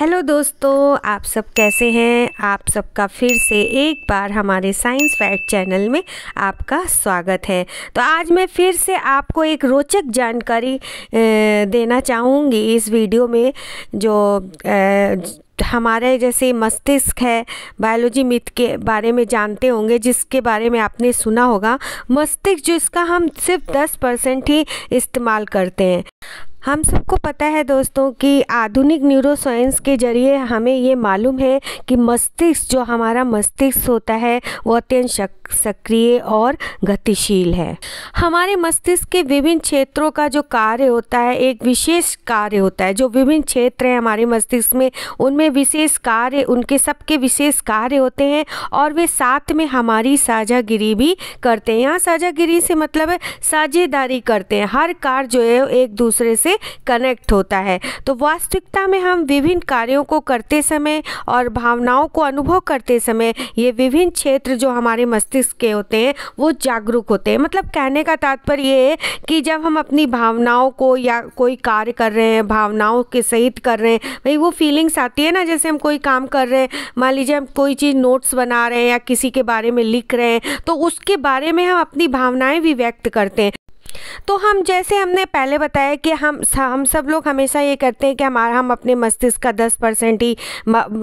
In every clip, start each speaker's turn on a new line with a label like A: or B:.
A: hello दोस्तों आप सब कैसे हैं आप सबका फिर से एक बार हमारे साइंस फैक्ट चैनल में आपका स्वागत है तो आज मैं फिर से आपको एक रोचक जानकारी देना चाहूँगी इस वीडियो में जो हमारे जैसे मस्तिष्क है बायोलॉजी मिथ के बारे में जानते होंगे जिसके बारे में आपने सुना होगा मस्तिष्क जो इसका हम सिर्फ 10 परसेंट ही इस्तेमाल करते हैं हम सबको पता है दोस्तों कि आधुनिक न्यूरो साइंस के जरिए हमें ये मालूम है कि मस्तिष्क जो हमारा मस्तिष्क होता है वो अत्यंत सक्रिय और गतिशील है हमारे मस्तिष्क के विभिन्न क्षेत्रों का जो कार्य होता है एक विशेष कार्य होता है जो विभिन्न क्षेत्र हैं हमारे मस्तिष्क में उनमें विशेष कार्य उनके सबके विशेष कार्य होते हैं और वे साथ में हमारी साझागिरी भी करते हैं यहाँ साझागिरी से मतलब है साझेदारी करते हैं हर कार्य जो है एक दूसरे से से कनेक्ट होता है तो वास्तविकता में हम विभिन्न कार्यों को करते समय और भावनाओं को अनुभव करते समय ये विभिन्न क्षेत्र जो हमारे मस्तिष्क के होते हैं वो जागरूक होते हैं मतलब कहने का तात्पर्य ये है कि जब हम अपनी भावनाओं को या कोई कार्य कर रहे हैं भावनाओं के सहित कर रहे हैं भाई वो फीलिंग्स आती है ना जैसे हम कोई काम कर रहे हैं मान लीजिए हम कोई चीज़ नोट्स बना रहे हैं या किसी के बारे में लिख रहे हैं तो उसके बारे में हम अपनी भावनाएं भी व्यक्त करते हैं तो हम जैसे हमने पहले बताया कि हम हम सब लोग हमेशा ये करते हैं कि हमारा हम अपने मस्तिष्क का दस परसेंट ही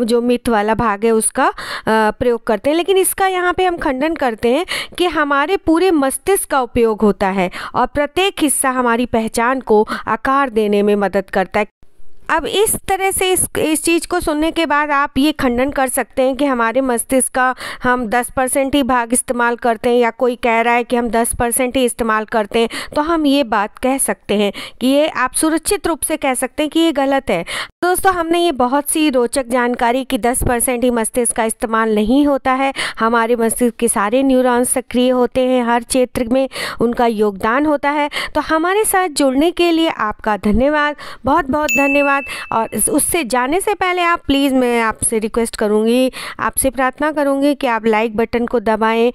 A: जो मिथ वाला भाग है उसका प्रयोग करते हैं लेकिन इसका यहाँ पे हम खंडन करते हैं कि हमारे पूरे मस्तिष्क का उपयोग होता है और प्रत्येक हिस्सा हमारी पहचान को आकार देने में मदद करता है अब इस तरह से इस इस चीज़ को सुनने के बाद आप ये खंडन कर सकते हैं कि हमारे मस्तिष्क का हम 10 परसेंट ही भाग इस्तेमाल करते हैं या कोई कह रहा है कि हम 10 परसेंट ही इस्तेमाल करते हैं तो हम ये बात कह सकते हैं कि ये आप सुरक्षित रूप से कह सकते हैं कि ये गलत है दोस्तों हमने ये बहुत सी रोचक जानकारी कि 10 परसेंट ही मस्तिष्क का इस्तेमाल नहीं होता है हमारे मस्तिष्क के सारे न्यूरॉन्स सक्रिय होते हैं हर क्षेत्र में उनका योगदान होता है तो हमारे साथ जुड़ने के लिए आपका धन्यवाद बहुत बहुत धन्यवाद साथ और उससे जाने से पहले आप प्लीज़ मैं आपसे रिक्वेस्ट करूँगी आपसे प्रार्थना करूँगी कि आप लाइक बटन को दबाएं